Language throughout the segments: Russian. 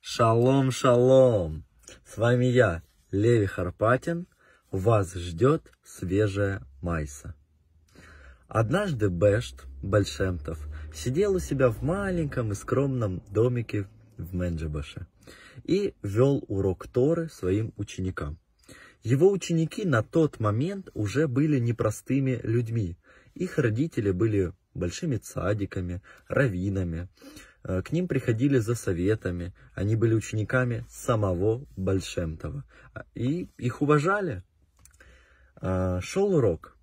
Шалом, шалом! С вами я, Леви Харпатин. Вас ждет свежая майса. Однажды Бешт Большемтов сидел у себя в маленьком и скромном домике в Менджибаше и вел урок Торы своим ученикам. Его ученики на тот момент уже были непростыми людьми. Их родители были большими цадиками, раввинами, Э, к ним приходили за советами, они были учениками самого Большемтова, а, и их уважали. А, шел урок.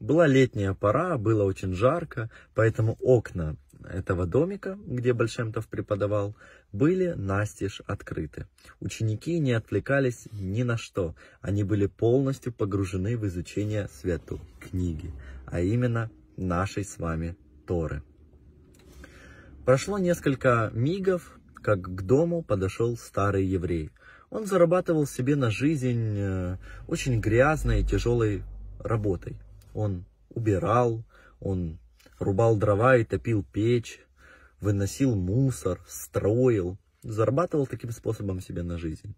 Была летняя пора, было очень жарко, поэтому окна этого домика, где Большемтов преподавал, были настежь открыты. Ученики не отвлекались ни на что, они были полностью погружены в изучение святу книги, а именно нашей с вами Торы. Прошло несколько мигов, как к дому подошел старый еврей. Он зарабатывал себе на жизнь э, очень грязной и тяжелой работой. Он убирал, он рубал дрова и топил печь, выносил мусор, строил, зарабатывал таким способом себе на жизнь.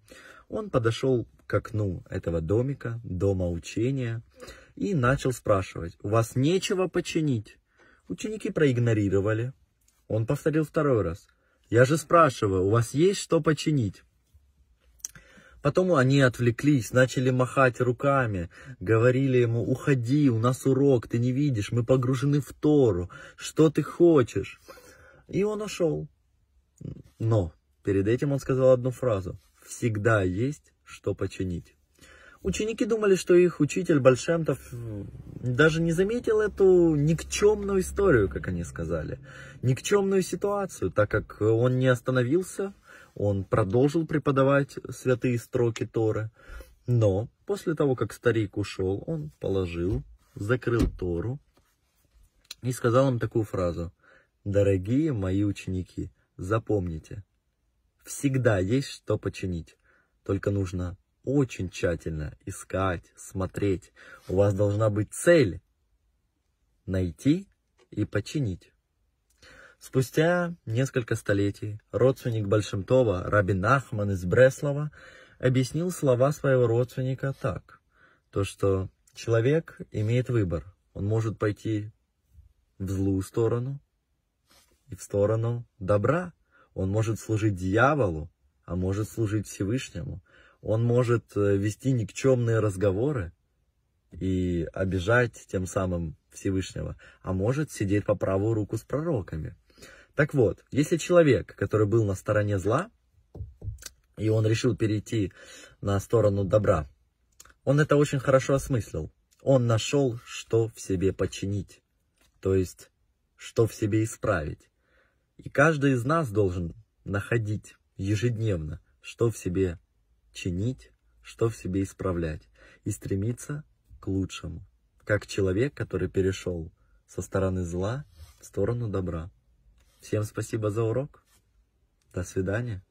Он подошел к окну этого домика, дома учения, и начал спрашивать, у вас нечего починить? Ученики проигнорировали он повторил второй раз. «Я же спрашиваю, у вас есть что починить?» Потом они отвлеклись, начали махать руками, говорили ему, уходи, у нас урок, ты не видишь, мы погружены в Тору, что ты хочешь? И он ушел. Но перед этим он сказал одну фразу, всегда есть что починить. Ученики думали, что их учитель Большемтов даже не заметил эту никчемную историю, как они сказали, никчемную ситуацию, так как он не остановился, он продолжил преподавать святые строки Торы. Но после того, как старик ушел, он положил, закрыл Тору и сказал им такую фразу. «Дорогие мои ученики, запомните, всегда есть что починить, только нужно очень тщательно искать, смотреть. У вас должна быть цель найти и починить. Спустя несколько столетий родственник Большемтова Рабин Ахман из Бреслова объяснил слова своего родственника так, то что человек имеет выбор. Он может пойти в злую сторону и в сторону добра. Он может служить дьяволу, а может служить Всевышнему он может э, вести никчемные разговоры и обижать тем самым Всевышнего, а может сидеть по правую руку с пророками. Так вот, если человек, который был на стороне зла, и он решил перейти на сторону добра, он это очень хорошо осмыслил. Он нашел, что в себе починить, то есть, что в себе исправить. И каждый из нас должен находить ежедневно, что в себе чинить, что в себе исправлять и стремиться к лучшему, как человек, который перешел со стороны зла в сторону добра. Всем спасибо за урок. До свидания.